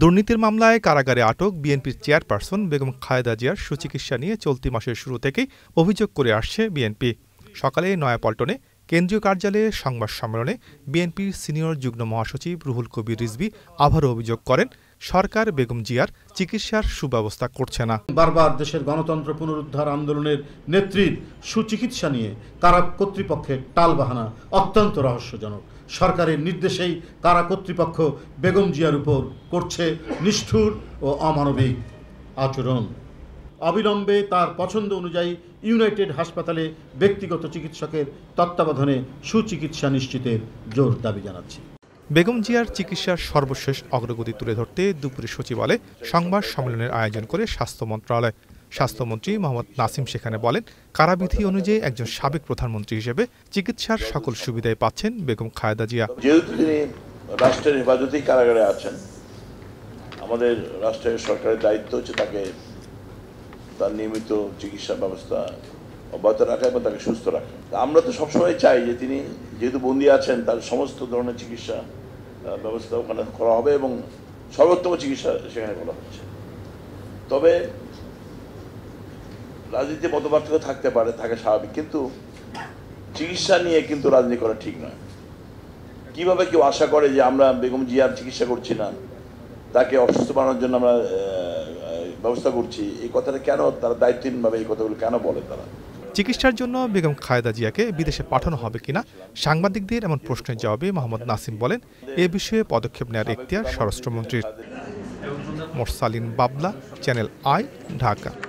দুর্নীতির মামলায় কারাগারে আটক বিএনপির চেয়ারপারসন বেগম খায়দা জিয়ার সুচিকিৎসা নিয়ে চলতি মাসের শুরু থেকেই অভিযোগ করে আসছে বিএনপি সকালে নয়াপল্টনে কেন্দ্রীয় কার্যালয়ে সংবাদ সম্মেলনে বিএনপির সিনিয়র যুগ্ম মহাসচিব রুহুল কবির রিজবি আবারও অভিযোগ করেন সরকার বেগম জিয়ার চিকিৎসার সুব্যবস্থা করছে না বারবার দেশের গণতন্ত্র পুনরুদ্ধার আন্দোলনের নেত্রীর সুচিকিৎসা নিয়ে তারা কর্তৃপক্ষের টালবাহানা অত্যন্ত রহস্যজনক সরকারের নির্দেশেই তারা কর্তৃপক্ষ বেগম জিয়ার উপর করছে নিষ্ঠুর ও অমানবিক আচরণ অবিলম্বে তার পছন্দ অনুযায়ী ইউনাইটেড হাসপাতালে ব্যক্তিগত চিকিৎসকের তত্ত্বাবধানে সুচিকিৎসা নিশ্চিতের জোর দাবি জানাচ্ছি বেগম জিয়ার চিকিৎসার সর্বশেষ অগ্রগতি তুলে ধরতে দুপুরে সচিবালয়ে সংবাদ সম্মেলনের আয়োজন করে স্বাস্থ্য মন্ত্রণালয় স্বাস্থ্যমন্ত্রী মোহাম্মদ নাসিম সেখানে বলেন কারাবিধি অনুযায়ী একজন সাবেক প্রধানমন্ত্রী হিসেবে চিকিৎসার সকল সুবিধায় পাচ্ছেন বেগম খায়দা জিয়া যেহেতু তিনি রাষ্ট্রের হেফাজতেই কারাগারে আছেন আমাদের রাষ্ট্রের সরকারের দায়িত্ব হচ্ছে তাকে তার নিয়মিত চিকিৎসা ব্যবস্থা অব্যাহত রাখা এবং তাকে সুস্থ রাখা আমরা তো সবসময় চাই যে তিনি যেহেতু বন্দী আছেন তার সমস্ত ধরনের চিকিৎসা ব্যবস্থা ওখানে করা হবে এবং সর্বোত্তম চিকিৎসা সেখানে করা হচ্ছে তবে রাজনীতি মতপার্থক্য থাকতে পারে থাকে স্বাভাবিক কিন্তু চিকিৎসা নিয়ে কিন্তু রাজনীতি করা ঠিক নয় কিভাবে কেউ আশা করে যে আমরা বেগম জিয়ার চিকিৎসা করছি না তাকে অসুস্থ বানানোর জন্য আমরা ব্যবস্থা করছি এই কথাটা কেন তারা দায়িত্বহীনভাবে এই কথাগুলো কেন বলে তারা চিকিৎসার জন্য বেগম খায়দা জিয়াকে বিদেশে পাঠানো হবে কিনা সাংবাদিকদের এমন প্রশ্নের জবাবে মোহাম্মদ নাসিম বলেন এ বিষয়ে পদক্ষেপ নেওয়ার এখতিয়ার স্বরাষ্ট্রমন্ত্রীর মোরসালিন বাবলা চ্যানেল আই ঢাকা